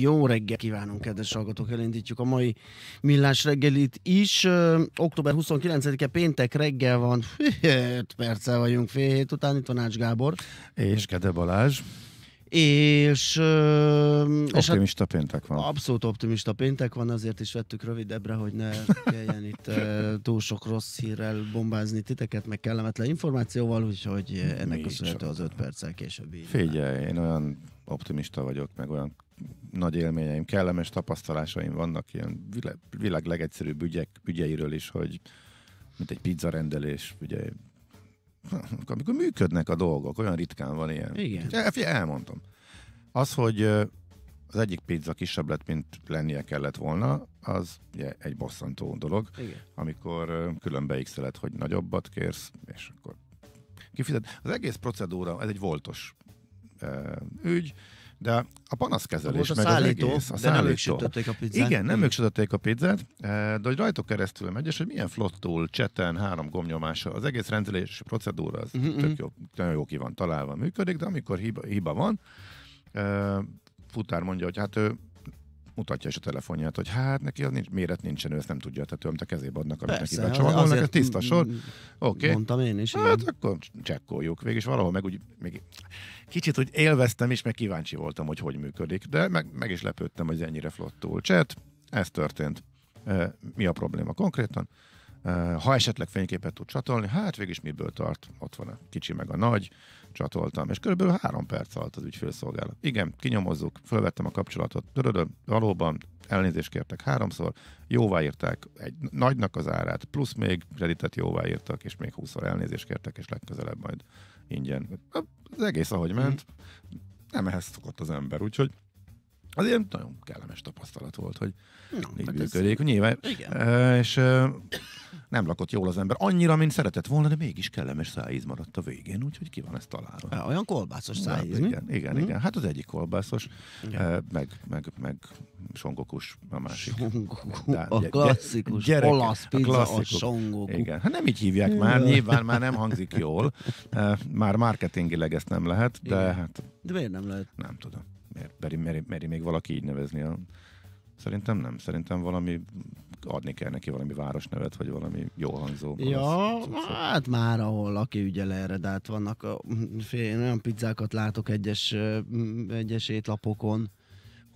Jó reggel kívánunk, kedves hallgatók! Elindítjuk a mai millás reggelit is. Október 29-e péntek reggel van, 5 perccel vagyunk fél hét után, itt van Ács Gábor. És Gede Balázs. És, hát optimista és péntek van. Abszolút optimista péntek van, azért is vettük rövidebbre, hogy ne kelljen itt túl sok rossz hírrel bombázni titeket, meg kellemetlen információval, úgyhogy ennek köszönhető az 5 perccel később. Figyelj, én olyan optimista vagyok, meg olyan nagy élményeim, kellemes tapasztalásaim vannak ilyen világ, legegyszerűbb ügyek, ügyeiről is, hogy mint egy pizza rendelés, ugye amikor működnek a dolgok, olyan ritkán van ilyen. Igen. El, elmondom. Az, hogy az egyik pizza kisebb lett, mint lennie kellett volna, az ugye, egy bosszantó dolog, Igen. amikor külön beixeled, hogy nagyobbat kérsz, és akkor kifizet. Az egész procedúra, ez egy voltos e, ügy, de a panaszkezelés a meg szállító, az egész, a de szállító. nem ők sütötték a pizzát. Igen, nem ők sütötték a pizzát, eh, de hogy rajtuk keresztül megy, és hogy milyen flottul, cseten, három gomnyomása, az egész rendelési procedúra az uh-huh. tök mhm. jó, nagyon jó ki van találva, működik, de amikor hiba, hiba van, eh, futár mondja, hogy hát ő mutatja is a telefonját, hogy hát neki az nincs, méret nincsen, ő ezt nem tudja, tehát tőlem te kezébe adnak, amit Persze, neki becsomagolnak, ez tiszta sor. Oké. Okay. Mondtam én is, hát igen. Hát akkor csekkoljuk végig, és valahol meg úgy még kicsit úgy élveztem is, meg kíváncsi voltam, hogy hogy működik, de meg, meg is lepődtem, hogy ennyire flottul. Cset, ez történt. Mi a probléma konkrétan? Ha esetleg fényképet tud csatolni, hát végig is miből tart, ott van a kicsi meg a nagy, csatoltam, és körülbelül három perc alatt az ügyfélszolgálat. Igen, kinyomozzuk, fölvettem a kapcsolatot, dörödöm, valóban elnézést kértek háromszor, jóváírták egy nagynak az árát, plusz még kreditet jóváírtak, és még húszszor elnézést kértek, és legközelebb majd ingyen. Az egész ahogy ment, mhm. nem ehhez szokott az ember, úgyhogy az ilyen nagyon kellemes tapasztalat volt, hogy no, így hát működik. Ez... Nyilván. Igen. és nem lakott jól az ember annyira, mint szeretett volna, de mégis kellemes szájíz maradt a végén, úgyhogy ki van ezt találva. olyan kolbászos szájíz, hát, hm? Igen, igen, mm. igen. Hát az egyik kolbászos, e, meg, meg, meg songokus a másik. Songoku, de, a klasszikus gyereke, olasz pizza, a, klasszikus. a songoku. Igen, hát nem így hívják már, nyilván már nem hangzik jól. már marketingileg ezt nem lehet, de igen. hát... De miért nem lehet? Nem tudom meri, meri, meri még valaki így nevezni a Szerintem nem. Szerintem valami adni kell neki valami városnevet, vagy valami jó hangzó. Ja, hát már ahol aki ügyel erre, de hát vannak a, fél, olyan pizzákat látok egyes, egyes étlapokon,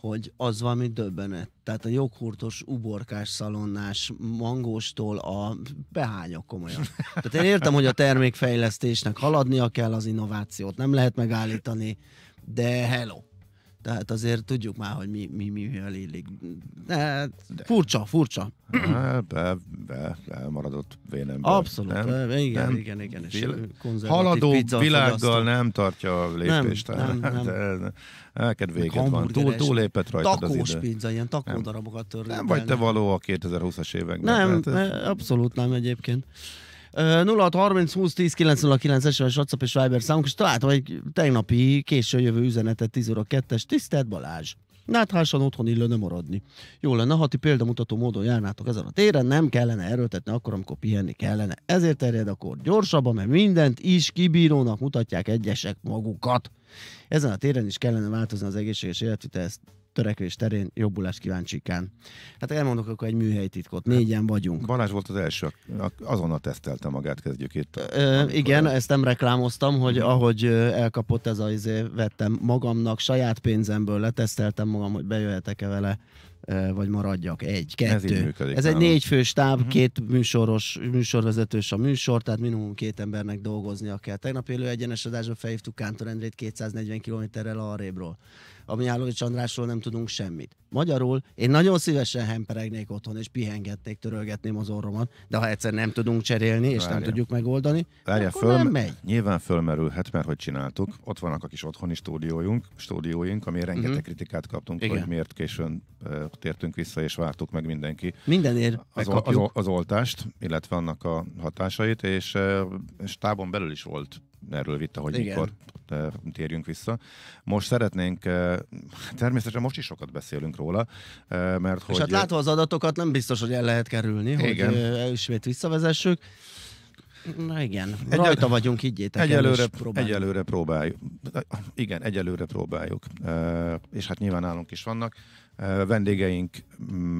hogy az valami döbbenet. Tehát a joghurtos, uborkás, szalonnás, mangóstól a behányok komolyan. Tehát én értem, hogy a termékfejlesztésnek haladnia kell, az innovációt nem lehet megállítani, de hello. Tehát azért tudjuk már, hogy mi, mi, mi, mi a illik. De furcsa, furcsa. Há, be, be, elmaradott vélemben. Abszolút, nem? igen, nem. igen, igen. igen. Vil- haladó világgal nem tartja a lépést. Nem, nem, hát, nem. De elked véget van. Túl, lépett rajtad az idő. Takós pizza, ilyen darabokat törlődik. Nem vagy te való a 2020-as években. Nem, ez... abszolút nem egyébként. 0630 20 10 909 WhatsApp és Viber számunk, és találtam egy tegnapi késő jövő üzenetet 10 óra 2-es. Tisztelt Balázs! Náthásan otthon nem maradni. Jó lenne, ha ti példamutató módon járnátok ezen a téren, nem kellene erőltetni akkor, amikor pihenni kellene. Ezért terjed akkor gyorsabban, mert mindent is kibírónak mutatják egyesek magukat. Ezen a téren is kellene változni az egészséges életvitelt törekvés terén jobbulás kíváncsikán. Hát elmondok akkor egy műhely titkot. Négyen vagyunk. Balázs volt az első, azonnal tesztelte magát, kezdjük itt. Ö, igen, ezt nem reklámoztam, hogy mhm. ahogy elkapott ez a izé, vettem magamnak, saját pénzemből leteszteltem magam, hogy bejöhetek-e vele vagy maradjak. Egy, kettő. Ez, így működik, Ez egy négyfős táb, uh-huh. két műsoros, műsorvezetős a műsor, tehát minimum két embernek dolgoznia kell. Tegnap élő egyenes adásban felhívtuk Kántor Endrét 240 km-rel arrébről ami Mihálovics Andrásról nem tudunk semmit. Magyarul én nagyon szívesen hemperegnék otthon, és pihengetnék, törölgetném az orromat, de ha egyszer nem tudunk cserélni, és Várja. nem tudjuk megoldani, Várja, akkor föl, nem megy. Nyilván fölmerülhet, mert hogy csináltuk. Ott vannak a kis otthoni stúdiójunk, stúdióink, ami rengeteg mm-hmm. kritikát kaptunk, Igen. hogy miért későn uh, tértünk vissza, és vártuk meg mindenki. Mindenért az, az, az, az oltást, illetve annak a hatásait, és uh, stábon belül is volt erről vita, hogy Igen. mikor eh, térjünk vissza. Most szeretnénk, eh, természetesen most is sokat beszélünk róla, eh, mert hogy... És hát látva az adatokat nem biztos, hogy el lehet kerülni, Igen. hogy ismét visszavezessük. Na igen, Egyel... rajta vagyunk, higgyétek egyelőre, el, próbáljuk. Egyelőre próbáljuk. Igen, egyelőre próbáljuk. E, és hát nyilván nálunk is vannak. E, vendégeink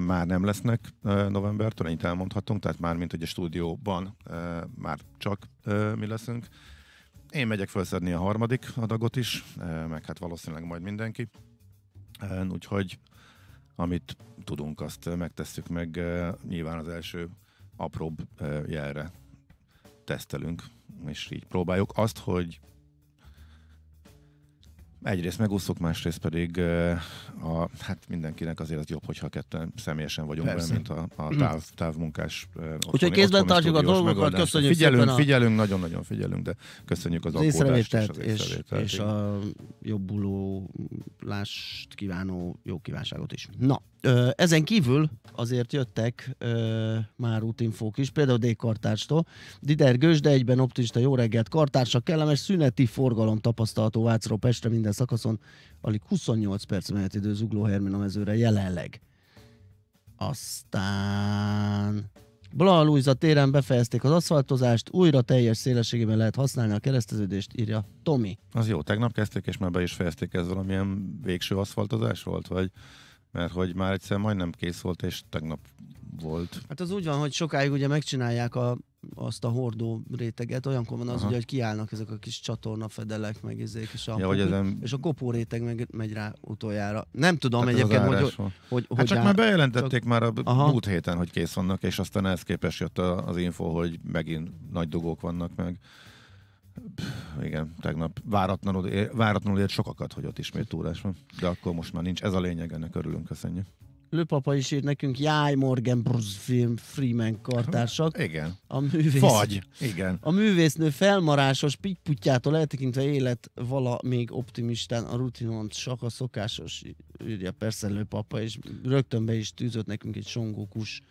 már nem lesznek e, novembertől, ennyit elmondhatunk, tehát már mint hogy a stúdióban e, már csak e, mi leszünk. Én megyek felszedni a harmadik adagot is, eh, meg hát valószínűleg majd mindenki. Eh, úgyhogy amit tudunk, azt eh, megtesszük meg. Nyilván az első apróbb jelre tesztelünk, és így próbáljuk azt, hogy Egyrészt megúszok, másrészt pedig a, hát mindenkinek azért az jobb, hogyha ketten személyesen vagyunk Persze. benne, mint a, a mm. táv, távmunkás. Úgyhogy kézben tartjuk a dolgokat, megoldást. köszönjük figyelünk, szépen. A... Figyelünk, nagyon-nagyon figyelünk, de köszönjük az, az alkotást és, és, és a jobbulólást kívánó jó kívánságot is. Na, ezen kívül azért jöttek ö, már útinfók is, például D. Kartárstól. Dider Gős, de egyben optimista jó reggelt Kartársa, kellemes szüneti forgalom tapasztalható Vácról Pestre minden szakaszon, alig 28 perc mehet idő Zugló Hermina mezőre jelenleg. Aztán... Bla Luisa téren befejezték az aszfaltozást, újra teljes szélességében lehet használni a kereszteződést, írja Tomi. Az jó, tegnap kezdték és már be is fejezték, ez valamilyen végső aszfaltozás volt, vagy mert hogy már egyszer majdnem kész volt, és tegnap volt. Hát az úgy van, hogy sokáig ugye megcsinálják a, azt a hordó réteget, olyankor van az ugye, hogy kiállnak ezek a kis csatornafedelek, meg izék, és a, ja, hogy ezen... és a kopó réteg meg megy rá utoljára. Nem tudom hát egyébként, hogy, hogy, hogy, hát csak áll... már bejelentették csak... már a Aha. múlt héten, hogy kész vannak, és aztán ehhez képest jött az info, hogy megint nagy dugók vannak meg igen, tegnap váratlanul, váratlanul ért sokakat, hogy ott ismét túrás van. De akkor most már nincs. Ez a lényeg, ennek örülünk, köszönjük. Lőpapa is írt nekünk, Jaj Morgan Bruce film, Freeman kartársak. Igen. A művész, Fagy. Igen. A művésznő felmarásos pikputyától eltekintve élet vala még optimistán a rutinon csak a szokásos, írja persze Lőpapa, és rögtön be is tűzött nekünk egy songókus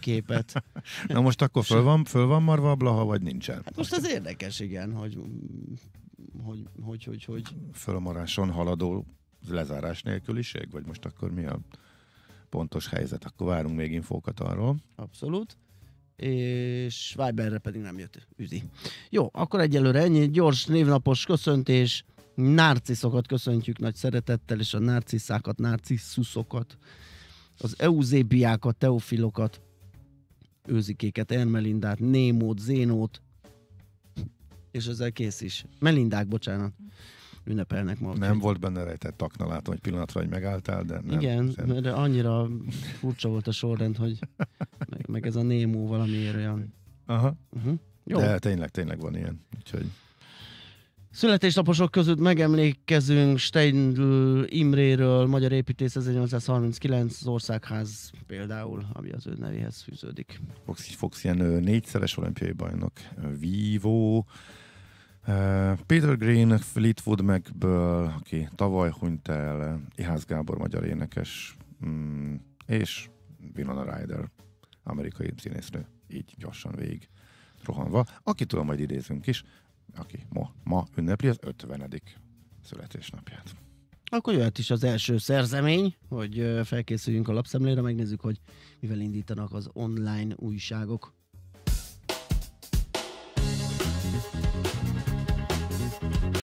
képet. Na most akkor föl van, föl van marva a blaha, vagy nincsen? Hát most ez érdekes, igen, hogy hogy, hogy, hogy, hogy... Fölmaráson haladó lezárás nélküliség? Vagy most akkor mi a pontos helyzet? Akkor várunk még infókat arról. Abszolút és Weiberre pedig nem jött üzi. Jó, akkor egyelőre ennyi. Gyors névnapos köszöntés. Narciszokat köszöntjük nagy szeretettel, és a nárciszákat narcisszuszokat az Eusébiákat, Teofilokat, Őzikéket, Ermelindát, Némót, Zénót, és ezzel kész is. Melindák, bocsánat, ünnepelnek ma. Nem volt benne rejtett akna, látom, hogy pillanatra, hogy megálltál, de nem. Igen, mert annyira furcsa volt a sorrend, hogy meg, meg ez a Némó valamiért olyan. Aha. Uh-huh. Jó. De tényleg, tényleg van ilyen. Úgyhogy... Születésnaposok között megemlékezünk Steindl Imréről, magyar építész 1839, az országház például, ami az ő nevéhez fűződik. Fox, Fox ilyen négyszeres olimpiai bajnok, vívó, Peter Green, Fleetwood Macből, aki tavaly hunyt el, Ihász Gábor magyar énekes, mm, és Winona Ryder, amerikai színésznő, így gyorsan végig rohanva, akitől majd idézünk is, aki ma, ma ünnepli az 50. születésnapját. Akkor jöhet is az első szerzemény, hogy felkészüljünk a lapszemlére, megnézzük, hogy mivel indítanak az online újságok.